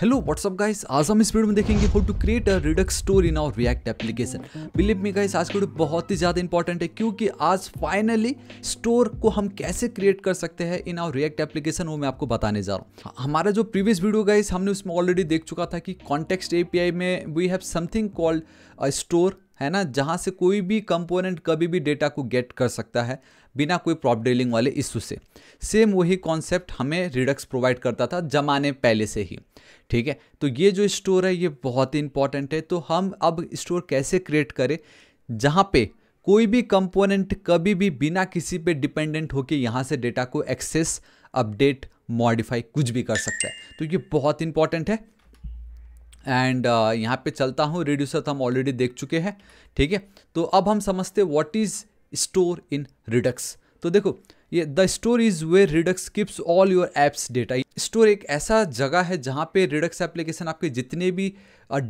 Hello what's up guys आज हम इस वीडियो में देखेंगे how to create a Redux store in our React application believe me guys आज का वीडियो बहुत ही ज़्यादा इंपॉर्टेंट है क्योंकि आज फाइनली स्टोर को हम कैसे क्रिएट कर सकते हैं इन आवर रिएक्ट एप्लीकेशन वो मैं आपको बताने जा रहा हूँ हाँ, हमारा जो प्रीवियस वीडियो गाइस हमने उसमें ऑलरेडी देख चुका था कि कॉन्टेक्स्ट ए में we have something called a store है ना जहाँ से कोई भी कंपोनेंट कभी भी डेटा को गेट कर सकता है बिना कोई प्रॉप डीलिंग वाले इशू से सेम वही कॉन्सेप्ट हमें रिडक्स प्रोवाइड करता था जमाने पहले से ही ठीक है तो ये जो स्टोर है ये बहुत ही इंपॉर्टेंट है तो हम अब स्टोर कैसे क्रिएट करें जहाँ पे कोई भी कंपोनेंट कभी भी बिना किसी पे डिपेंडेंट होके यहाँ से डेटा को एक्सेस अपडेट मॉडिफाई कुछ भी कर सकता है तो ये बहुत इंपॉर्टेंट है एंड uh, यहाँ पे चलता हूँ रिड्यूसर तो हम ऑलरेडी देख चुके हैं ठीक है तो अब हम समझते what is store in Redux तो देखो ये the store is where Redux keeps all your apps data store एक ऐसा जगह है जहाँ पे रिडक्स एप्लीकेशन आपके जितने भी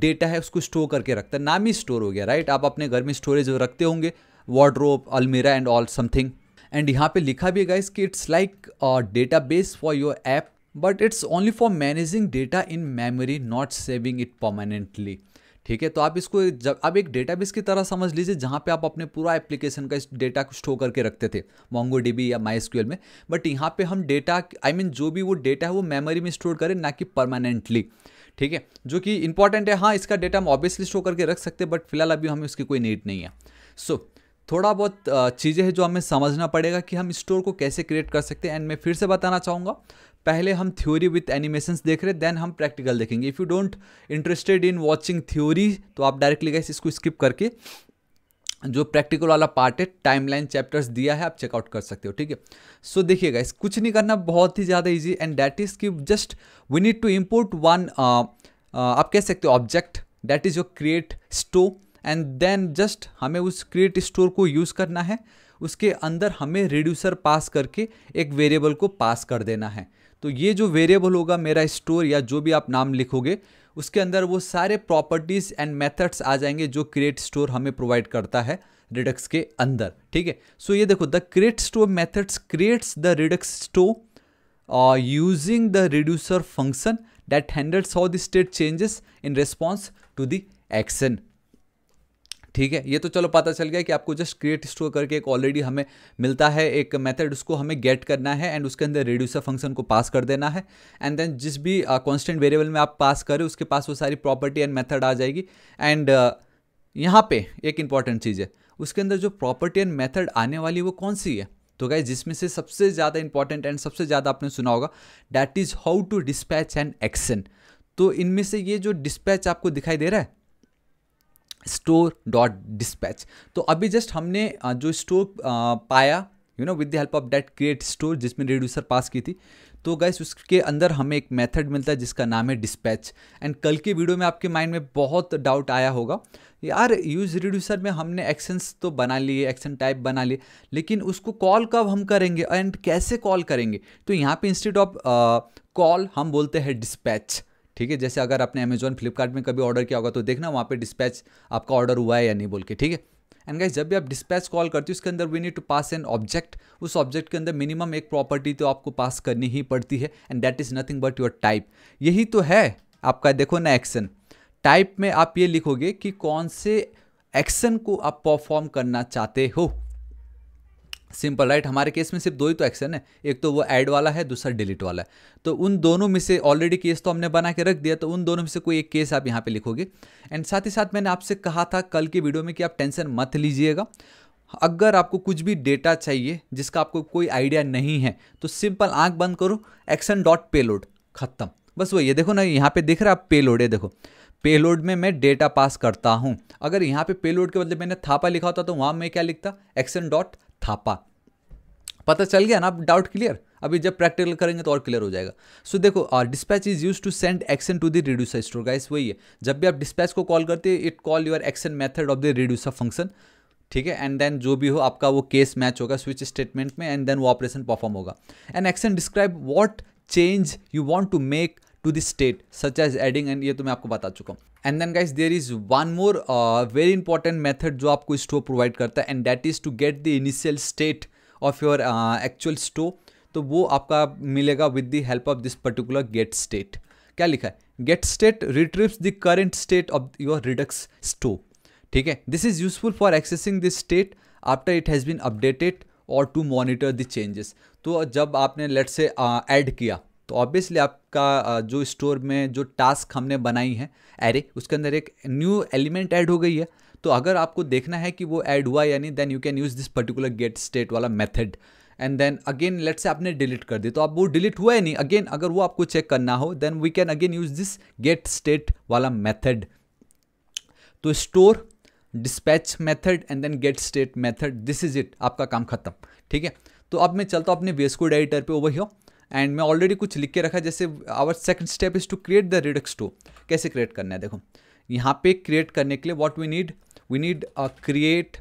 डेटा है उसको स्टोर करके रखता है नाम ही स्टोर हो गया राइट आप अपने घर में स्टोरेज रखते होंगे वार्ड्रोप अलमीरा एंड ऑल समथिंग एंड यहाँ पे लिखा भी है गाइस कि it's like database for your app but it's only for managing data in memory not saving it permanently ठीक है तो आप इसको जब आप एक डेटाबेस की तरह समझ लीजिए जहाँ पे आप अपने पूरा एप्लीकेशन का इस डेटा को स्टोर करके रखते थे मोंगो या माई में बट यहाँ पे हम डेटा आई मीन जो भी वो डेटा है वो मेमोरी में स्टोर करें ना कि परमानेंटली ठीक है जो कि इंपॉर्टेंट है हाँ इसका डेटा हम ऑब्वियसली स्टोर करके रख सकते हैं बट फिलहाल अभी हमें उसकी कोई नीड नहीं है सो so, थोड़ा बहुत चीज़ें हैं जो हमें समझना पड़ेगा कि हम स्टोर को कैसे क्रिएट कर सकते हैं एंड मैं फिर से बताना चाहूँगा पहले हम थ्योरी विथ एनिमेशन देख रहे देन हम प्रैक्टिकल देखेंगे if you don't interested in watching theory तो आप डायरेक्टली गए इसको स्किप करके जो प्रैक्टिकल वाला पार्ट है टाइमलाइन चैप्टर्स दिया है आप चेकआउट कर सकते हो ठीक है सो देखिएगा इस कुछ नहीं करना बहुत ही ज़्यादा इजी एंड डैट इज़ कि just we need to import one आप कह सकते हो object that is your create store and then just हमें उस क्रिएट स्टोर को यूज़ करना है उसके अंदर हमें रिड्यूसर पास करके एक वेरिएबल को पास कर देना है तो ये जो वेरिएबल होगा मेरा स्टोर या जो भी आप नाम लिखोगे उसके अंदर वो सारे प्रॉपर्टीज़ एंड मेथड्स आ जाएंगे जो क्रिएट स्टोर हमें प्रोवाइड करता है रिडक्स के अंदर ठीक है सो ये देखो the create store methods creates the Redux store using the reducer function that handles all the state changes in response to the action ठीक है ये तो चलो पता चल गया कि आपको जस्ट क्रिएट स्टोर करके एक ऑलरेडी हमें मिलता है एक मेथड उसको हमें गेट करना है एंड उसके अंदर रेड्यूसर फंक्शन को पास कर देना है एंड देन जिस भी कॉन्स्टेंट वेरिएबल में आप पास करें उसके पास वो सारी प्रॉपर्टी एंड मेथड आ जाएगी एंड uh, यहाँ पे एक इंपॉर्टेंट चीज़ है उसके अंदर जो प्रॉपर्टी एंड मेथड आने वाली वो कौन सी है तो गए जिसमें से सबसे ज़्यादा इंपॉर्टेंट एंड सबसे ज़्यादा आपने सुना होगा that is how to dispatch and action तो इनमें से ये जो डिस्पैच आपको दिखाई दे रहा है स्टोर डॉट डिस्पैच तो अभी जस्ट हमने जो स्टोर पाया you know with the help of that create store जिसमें रिड्यूसर पास की थी तो गैस उसके अंदर हमें एक मेथड मिलता है जिसका नाम है डिस्पैच एंड कल की वीडियो में आपके माइंड में बहुत डाउट आया होगा यार यूज रिड्यूसर में हमने एक्शंस तो बना लिए एक्शन टाइप बना लिए लेकिन उसको कॉल कब हम करेंगे एंड कैसे कॉल करेंगे तो यहाँ पे इंस्टेड ऑफ कॉल हम बोलते हैं डिस्पैच ठीक है जैसे अगर आपने अमेजोन फ्लिपकार्ट में कभी ऑर्डर किया होगा तो देखना वहाँ पर डिस्पैच आपका ऑर्डर हुआ है या नहीं बोल के ठीक है एंड गाइज जब भी आप डिस्पैच कॉल करते हो उसके अंदर we need to pass an object उस ऑब्जेक्ट के अंदर मिनिमम एक प्रॉपर्टी तो आपको पास करनी ही पड़ती है and that is nothing but your type यही तो है आपका देखो ना एक्शन टाइप में आप ये लिखोगे कि कौन से एक्शन को आप परफॉर्म करना चाहते हो सिंपल राइट हमारे केस में सिर्फ दो ही तो एक्शन है एक तो वो ऐड वाला है दूसरा डिलीट वाला है तो उन दोनों में से ऑलरेडी केस तो हमने बना के रख दिया तो उन दोनों में से कोई एक केस आप यहाँ पे लिखोगे एंड साथ ही साथ मैंने आपसे कहा था कल की वीडियो में कि आप टेंशन मत लीजिएगा अगर आपको कुछ भी डेटा चाहिए जिसका आपको कोई आइडिया नहीं है तो सिंपल आँख बंद करो एक्शन डॉट लोड खत्म बस वही ये देखो ना यहाँ पे दिख रहा पे लोड है देखो पेलोड में मैं डेटा पास करता हूँ अगर यहाँ पे पेलोड के बदले मैंने थापा लिखा होता तो वहाँ मैं क्या लिखता एक्शन डॉट थापा पता चल गया ना आप डाउट क्लियर अभी जब प्रैक्टिकल करेंगे तो और क्लियर हो जाएगा सो so, देखो dispatch is use to send action to the reducer store guys वही है जब भी आप डिस्पैच को कॉल करते हो it call your action method of the reducer function ठीक है एंड देन जो भी हो आपका वो केस मैच होगा स्विच स्टेटमेंट में एंड देन वो ऑपरेशन परफॉर्म होगा and action describe what change you want to make to the state such as adding and ये तो मैं आपको बता चुका हूँ and then guys there is one more very important method जो आपको स्टोव प्रोवाइड करता है and that is to get the initial state of your actual store तो वो आपका मिलेगा with the help of this particular get state क्या लिखा है get state retrieves the current state of your Redux store ठीक है this is useful for accessing this state after it has been updated और टू मॉनिटर द चेंजेस तो जब आपने late से ऐड किया तो ऑब्वियसली आपका जो स्टोर में जो टास्क हमने बनाई है एरे उसके अंदर एक न्यू एलिमेंट ऐड हो गई है तो अगर आपको देखना है कि वो ऐड हुआ यानी then you can use this particular get state वाला method and then again let's say आपने डिलीट कर दी तो आप वो डिलीट हुआ है नहीं अगेन अगर वो आपको चेक करना हो then we can again use this get state वाला मेथड तो store dispatch method and then get state method this is it आपका काम खत्म ठीक है तो अब मैं चलता हूँ अपने वेस्कोड एडिटर पे ओवर हियर एंड मैं ऑलरेडी कुछ लिख के रखा जैसे our second step is to create the Redux to कैसे क्रिएट करना है देखो यहाँ पे क्रिएट करने के लिए what we need we need create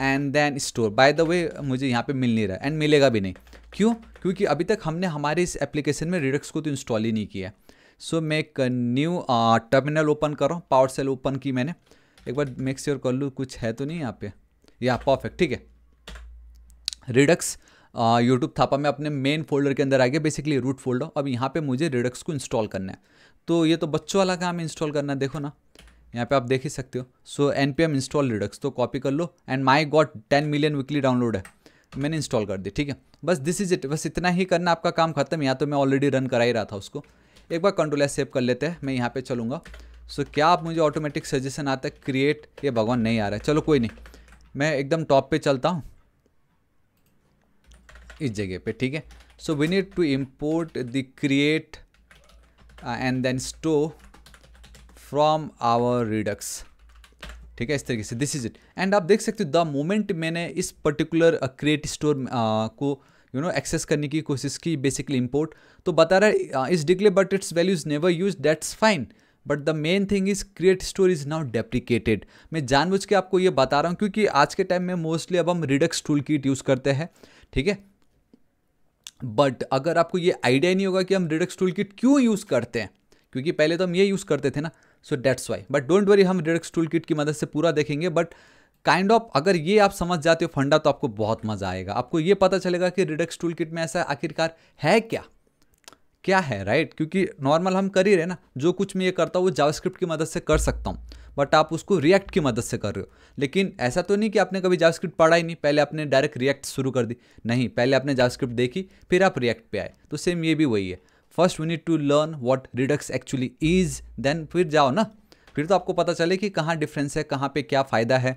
and then store by the way मुझे यहाँ पे मिल नहीं रहा एंड मिलेगा भी नहीं क्यों क्योंकि अभी तक हमने हमारे इस एप्लीकेशन में रिडक्स को तो इंस्टॉल ही नहीं किया सो मैं एक न्यू टर्मिनल ओपन कर रहा हूँ पावर सेल ओपन की मैंने एक बार मेक श्योर कर लूँ कुछ है तो नहीं यहाँ पे या परफेक्ट ठीक है रिडक्स यूट्यूब थापा में अपने मेन फोल्डर के अंदर आ गया बेसिकली रूट फोल्डर अब यहाँ पे मुझे रिडक्स को इंस्टॉल करना है तो ये तो बच्चों वाला काम इंस्टॉल करना है देखो ना यहाँ पे आप देख ही सकते हो so N P M install Redux तो कॉपी कर लो and my god ten million weekly download है तो मैंने इंस्टॉल कर दी ठीक है बस दिस इज इट बस इतना ही करना आपका काम खत्म यहाँ तो मैं ऑलरेडी रन करा ही रहा था उसको एक बार कंट्रोल एस सेव कर लेते हैं मैं यहाँ पे चलूँगा सो so, क्या आप मुझे ऑटोमेटिक सजेशन आता है क्रिएट ये भगवान नहीं आ रहा है चलो कोई नहीं मैं एकदम टॉप पे चलता हूँ इस जगह पे ठीक है so we need to import the create and then store from our Redux ठीक है इस तरीके से दिस इज इट एंड आप देख सकते हो द मोमेंट मैंने इस पर्टिकुलर क्रिएट स्टोर को यू नो एक्सेस करने की कोशिश की बेसिकली इम्पोर्ट तो बता रहा है is declared but it's values never use that's fine but the main thing is create store is now deprecated मैं जानबूझ के आपको ये बता रहा हूँ क्योंकि आज के टाइम में मोस्टली अब हम रिडक्स टूल किट यूज़ करते हैं ठीक है बट अगर आपको ये आइडिया नहीं होगा कि हम रिडक्स टूल किट क्यों यूज़ करते हैं क्योंकि पहले तो हम ये यूज़ करते थे ना so that's why but don't worry हम रिडक्स टूल किट की मदद से पूरा देखेंगे बट काइंड ऑफ अगर ये आप समझ जाते हो फंडा तो आपको बहुत मज़ा आएगा आपको ये पता चलेगा कि रिडक्स टूल किट में ऐसा आखिरकार है क्या क्या है राइट right? क्योंकि नॉर्मल हम कर ही रहे ना जो कुछ मैं ये करता हूँ वो जावास्क्रिप्ट की मदद से कर सकता हूँ बट आप उसको रिएक्ट की मदद से कर रहे हो लेकिन ऐसा तो नहीं कि आपने कभी जावास्क्रिप्ट पढ़ा ही नहीं पहले आपने डायरेक्ट रिएक्ट शुरू कर दी नहीं पहले आपने जावास्क्रिप्ट देखी फिर आप रिएक्ट पे आए तो सेम ये भी वही है first we need to learn what Redux actually is then फिर जाओ ना फिर तो आपको पता चले कि कहाँ डिफरेंस है कहाँ पे क्या फ़ायदा है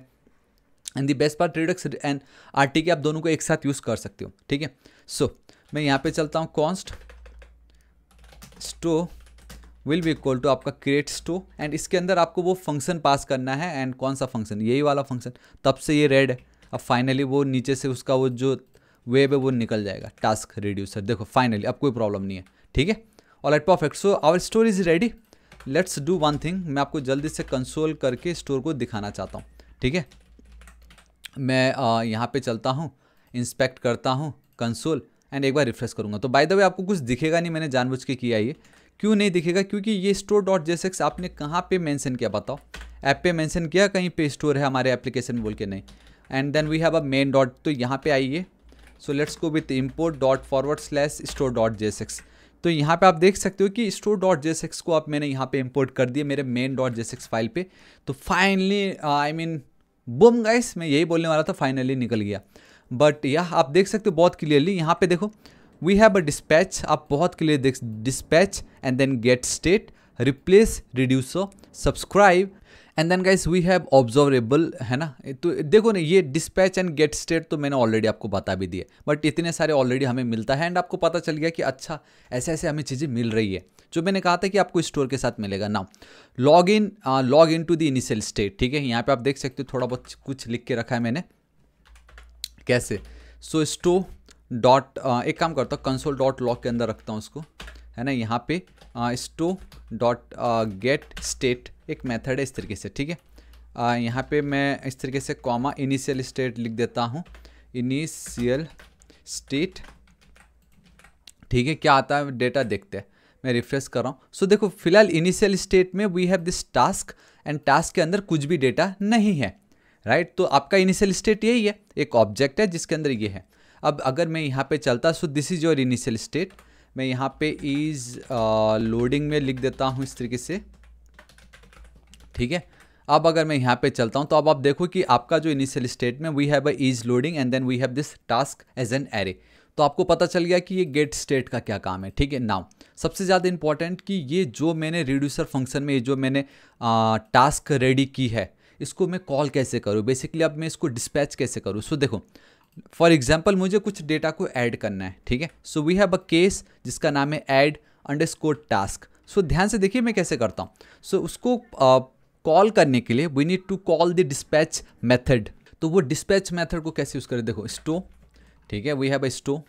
and the best part Redux and R T K आप दोनों को एक साथ यूज़ कर सकते हो ठीक है सो so, मैं यहाँ पे चलता हूँ const store will be equal to आपका क्रिएट स्टो एंड इसके अंदर आपको वो फंक्शन पास करना है एंड कौन सा फंक्शन यही वाला फंक्शन तब से ये रेड है अब फाइनली वो नीचे से उसका वो जो वेब है वो निकल जाएगा टास्क रिड्यूसर देखो फाइनली अब कोई प्रॉब्लम नहीं है ठीक है all set perfect so our store is ready let's do one thing मैं आपको जल्दी से कंसोल करके स्टोर को दिखाना चाहता हूँ ठीक है मैं आ, यहाँ पे चलता हूँ इंस्पेक्ट करता हूँ कंसोल एंड एक बार रिफ्रेश करूँगा तो बाय द वे आपको कुछ दिखेगा नहीं मैंने जानबूझ के किया ये क्यों नहीं दिखेगा क्योंकि ये स्टोर डॉट जेसेक्स आपने कहाँ पे मेंशन किया बताओ ऐप पे मेंशन किया कहीं पे स्टोर है हमारे एप्लीकेशन बोल के नहीं and then we have a main dot तो यहाँ पे आइए so let's go with import dot forward slash store dot JSX तो यहाँ पे आप देख सकते हो कि स्टोर डॉट जेसेक्स को आप मैंने यहाँ पे इम्पोर्ट कर दिया मेरे मेन डॉट जेसेक्स फाइल पे तो finally I mean boom guys मैं यही बोलने वाला था फाइनली निकल गया बट यह आप देख सकते हो बहुत क्लियरली यहाँ पे देखो वी हैव अ डिस्पैच आप बहुत क्लियर देख dispatch and then get state replace reducer subscribe and then guys we have observable है ना तो देखो ना ये डिस्पैच एंड गेट स्टेट तो मैंने ऑलरेडी आपको बता भी दिया बट इतने सारे ऑलरेडी हमें मिलता है एंड आपको पता चल गया कि अच्छा ऐसे ऐसे हमें चीज़ें मिल रही है जो मैंने कहा था कि आपको स्टोर के साथ मिलेगा ना log in log in to the initial state ठीक है यहाँ पे आप देख सकते हो थोड़ा बहुत कुछ लिख के रखा है मैंने कैसे सो स्टो डॉट uh, एक काम करता हूँ कंसोल डॉट लॉक के अंदर रखता हूँ उसको है ना यहाँ पे स्टो डॉट गेट स्टेट एक मेथड है इस तरीके से ठीक है uh, यहाँ पे मैं इस तरीके से कॉमा इनिशियल स्टेट लिख देता हूँ इनिशियल स्टेट ठीक है क्या आता है डेटा देखते हैं मैं रिफ्रेश कर रहा हूँ सो so, देखो फिलहाल इनिशियल स्टेट में we have this task and task के अंदर कुछ भी डेटा नहीं है राइट right? तो आपका इनिशियल स्टेट यही है एक ऑब्जेक्ट है जिसके अंदर ये है अब अगर मैं यहाँ पे चलता so this is your initial state मैं यहाँ पे इज़ लोडिंग uh, में लिख देता हूँ इस तरीके से ठीक है अब अगर मैं यहाँ पे चलता हूँ तो अब आप देखो कि आपका जो इनिशियल स्टेट में we have a is loading and then we have this task as an array तो आपको पता चल गया कि ये गेट स्टेट का क्या काम है ठीक है नाउ सबसे ज़्यादा इंपॉर्टेंट कि ये जो मैंने रिड्यूसर फंक्शन में ये जो मैंने आ, टास्क रेडी की है इसको मैं कॉल कैसे करूँ बेसिकली अब मैं इसको डिस्पैच कैसे करूँ सो देखो फॉर एग्जाम्पल मुझे कुछ डेटा को ऐड करना है ठीक है so we have a case जिसका नाम है ऐड स्कोर टास्क सो ध्यान से देखिए मैं कैसे करता हूँ सो so, उसको कॉल uh, करने के लिए we need to call the dispatch method तो वो डिस्पैच मेथड को कैसे यूज़ करें देखो स्टो ठीक है we have a store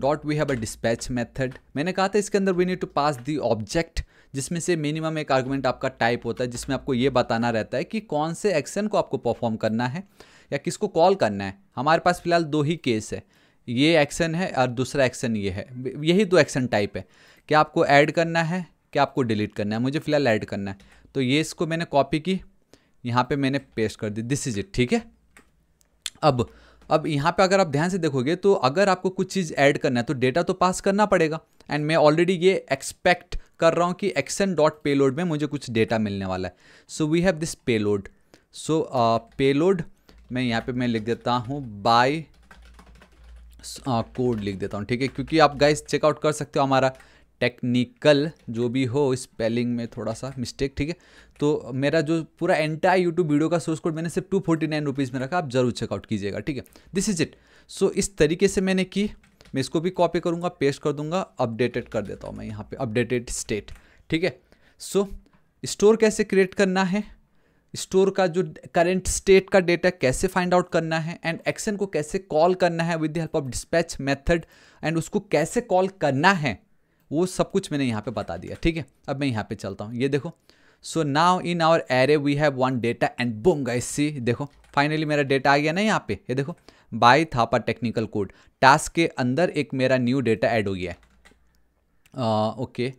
dot we have a dispatch method मैंने कहा था इसके अंदर we need to pass the object जिसमें से मिनिमम एक आर्गूमेंट आपका टाइप होता है जिसमें आपको ये बताना रहता है कि कौन से एक्शन को आपको परफॉर्म करना है या किसको कॉल करना है हमारे पास फिलहाल दो ही केस है ये एक्शन है और दूसरा एक्शन ये है यही दो एक्शन टाइप है कि आपको ऐड करना है कि आपको डिलीट करना है मुझे फ़िलहाल ऐड करना है तो ये इसको मैंने कॉपी की यहाँ पे मैंने पेस्ट कर दी दिस इज इट ठीक है अब अब यहाँ पे अगर आप ध्यान से देखोगे तो अगर आपको कुछ चीज़ ऐड करना है तो डेटा तो पास करना पड़ेगा एंड मैं ऑलरेडी ये एक्सपेक्ट कर रहा हूँ कि एक्शन डॉट पेलोड में मुझे कुछ डेटा मिलने वाला है so we have this payload so payload मैं यहाँ पे मैं लिख देता हूँ बाय कोड लिख देता हूँ ठीक है क्योंकि आप गाइस चेकआउट कर सकते हो हमारा टेक्निकल जो भी हो स्पेलिंग में थोड़ा सा मिस्टेक ठीक है तो मेरा जो पूरा एंटायर यूट्यूब वीडियो का सोर्स कोड मैंने सिर्फ टू फोर्टी नाइन रुपीज़ में रखा आप ज़रूर चेकआउट कीजिएगा ठीक है दिस इज़ इट सो इस तरीके से मैंने की मैं इसको भी कॉपी करूँगा पेस्ट कर दूँगा अपडेटेड कर देता हूँ मैं यहाँ पर अपडेटेड स्टेट ठीक है सो स्टोर कैसे क्रिएट करना है स्टोर का जो करेंट स्टेट का डेटा कैसे फाइंड आउट करना है एंड एक्शन को कैसे कॉल करना है with the help of dispatch method and उसको कैसे कॉल करना है वो सब कुछ मैंने यहाँ पे बता दिया ठीक है अब मैं यहाँ पे चलता हूँ ये देखो so now in our array we have one data and boom guys see देखो फाइनली मेरा डेटा आ गया ना यहाँ पे ये देखो by Thapa technical code task के अंदर एक मेरा न्यू डेटा ऐड हो गया है ओके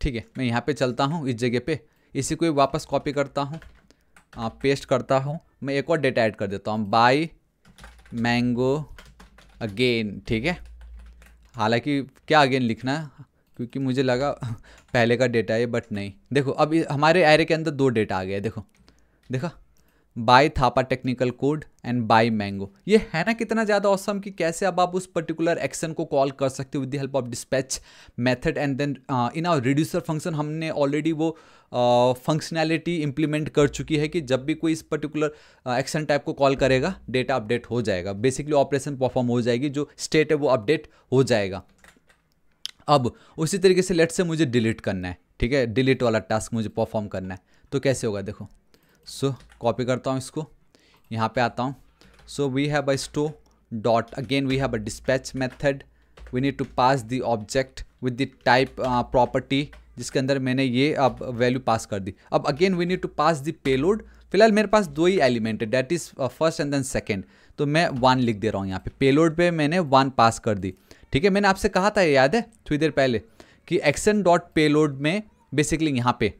ठीक है मैं यहाँ पे चलता हूँ इस जगह पे इसी को वापस कॉपी करता हूँ पेस्ट करता हूँ मैं एक और डेटा ऐड कर देता हूँ बाई मैंगो अगेन ठीक है हालांकि क्या अगेन लिखना है क्योंकि मुझे लगा पहले का डेटा है बट नहीं देखो अब हमारे एरे के अंदर दो डेटा आ गया देखो देखा by Thapa technical code and by mango ये है ना कितना ज़्यादा औसम कि कैसे अब आप उस पर्टिकुलर एक्शन को कॉल कर सकते हो with the help of dispatch method and then in our reducer function हमने ऑलरेडी वो फंक्शनैलिटी uh, इंप्लीमेंट कर चुकी है कि जब भी कोई इस पर्टिकुलर एक्शन टाइप को कॉल करेगा डेटा अपडेट हो जाएगा बेसिकली ऑपरेशन परफॉर्म हो जाएगी जो स्टेट है वो अपडेट हो जाएगा अब उसी तरीके से लेट से मुझे डिलीट करना है ठीक है डिलीट वाला टास्क मुझे परफॉर्म करना है तो कैसे होगा देखो सो कॉपी करता हूँ इसको यहाँ पे आता हूँ so we have a store dot again we have a dispatch method we need to pass the object with the type property जिसके अंदर मैंने ये अब वैल्यू पास कर दी अब again we need to pass the payload फिलहाल मेरे पास दो ही एलिमेंट है that is first and then second तो मैं वन लिख दे रहा हूँ यहाँ पे पेलोड पे मैंने वन पास कर दी ठीक है मैंने आपसे कहा था याद है थोड़ी देर पहले कि एक्शन डॉट पेलोड में बेसिकली यहाँ पे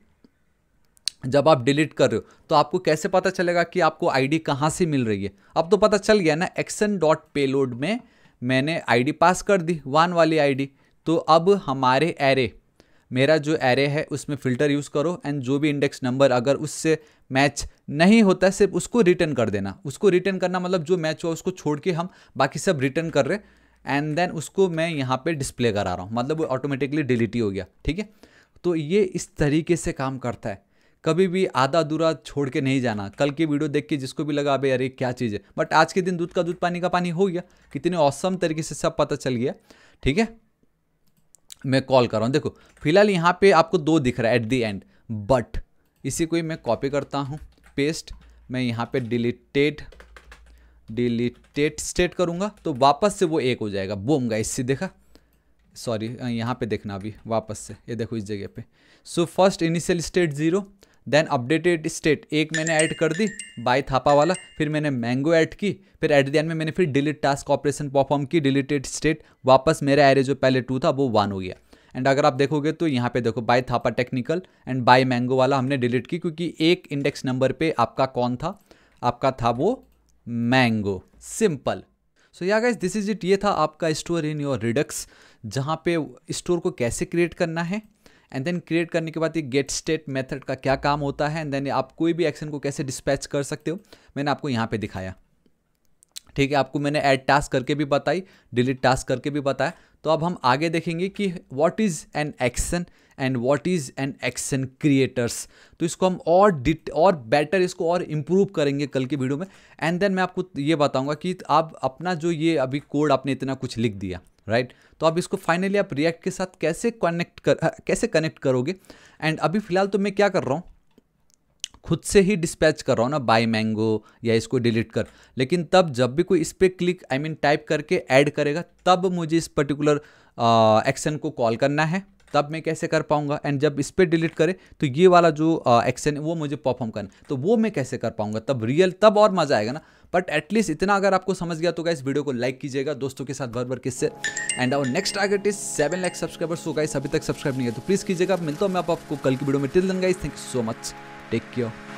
जब आप डिलीट कर रहे हो तो आपको कैसे पता चलेगा कि आपको आईडी कहाँ से मिल रही है अब तो पता चल गया ना एक्सन डॉट पेलोड में मैंने आईडी पास कर दी वन वाली आईडी तो अब हमारे एरे मेरा जो एरे है उसमें फ़िल्टर यूज़ करो एंड जो भी इंडेक्स नंबर अगर उससे मैच नहीं होता है सिर्फ उसको रिटर्न कर देना उसको रिटर्न करना मतलब जो मैच हुआ उसको छोड़ के हम बाकी सब रिटर्न कर रहे एंड देन उसको मैं यहाँ पे डिस्प्ले करा रहा हूँ मतलब वो ऑटोमेटिकली डिलीट ही हो गया ठीक है तो ये इस तरीके से काम करता है कभी भी आधा अधूरा छोड़ के नहीं जाना कल की वीडियो देख के जिसको भी लगा अबे अरे क्या चीज़ है बट आज के दिन दूध का दूध पानी का पानी हो गया कितने औसम तरीके से सब पता चल गया ठीक है मैं कॉल कर रहा हूँ देखो फिलहाल यहाँ पे आपको दो दिख रहा है एट दी एंड बट इसी को ही मैं कॉपी करता हूँ पेस्ट मैं यहाँ पे डिलीटेड डिलीटेड स्टेट करूँगा तो वापस से वो एक हो जाएगा बोम गाइस इससे देखा सॉरी यहाँ पे देखना अभी वापस से ये देखो इस जगह पे so first initial state zero then updated state एक मैंने ऐड कर दी बाय थापा वाला फिर मैंने मैंगो ऐड की फिर एट द एंड में मैंने फिर डिलीट टास्क ऑपरेशन परफॉर्म की डिलीटेड स्टेट वापस मेरा एरे जो पहले टू था वो वन हो गया एंड अगर आप देखोगे तो यहाँ पे देखो by Thapa technical and by mango वाला हमने डिलीट की क्योंकि एक इंडेक्स नंबर पे आपका कौन था आपका था वो mango simple so yeah guys this is it ये था आपका स्टोर इन योर रिडक्स जहाँ पे स्टोर को कैसे क्रिएट करना है एंड देन क्रिएट करने के बाद ये गेट स्टेट मेथड का क्या काम होता है एंड देन आप कोई भी एक्शन को कैसे डिस्पैच कर सकते हो मैंने आपको यहाँ पे दिखाया ठीक है आपको मैंने ऐड टास्क करके भी बताई डिलीट टास्क करके भी बताया तो अब हम आगे देखेंगे कि what is an action and what is an action creators तो इसको हम और डिट और बेटर इसको और इम्प्रूव करेंगे कल की वीडियो में एंड देन मैं आपको ये बताऊंगा कि आप अपना जो ये अभी कोड आपने इतना कुछ लिख दिया राइट right? तो अब इसको फाइनली आप रिएक्ट के साथ कैसे कनेक्ट कर आ, हाँ, कैसे कनेक्ट करोगे एंड अभी फ़िलहाल तो मैं क्या कर रहा हूँ खुद से ही डिस्पैच कर रहा हूँ ना बाय मैंगो या इसको डिलीट कर लेकिन तब जब भी कोई इस पर click I I mean mean, type करके ऐड करेगा तब मुझे इस पर्टिकुलर एक्शन uh, को कॉल करना है तब मैं कैसे कर पाऊंगा एंड जब इस पर डिलीट करें तो ये वाला जो एक्शन है वो मुझे परफॉर्म करना तो वो मैं कैसे कर पाऊंगा तब रियल तब और मज़ा आएगा ना बट एटलीस्ट इतना अगर आपको समझ गया तो इस वीडियो को लाइक कीजिएगा दोस्तों के साथ भर भर किससे and our next target is seven lakh subscriber so guys अभी तक सब्सक्राइब नहीं है तो प्लीज़ कीजिएगा मिलता हूँ मैं आपको कल की वीडियो में till then guys thank you so much take care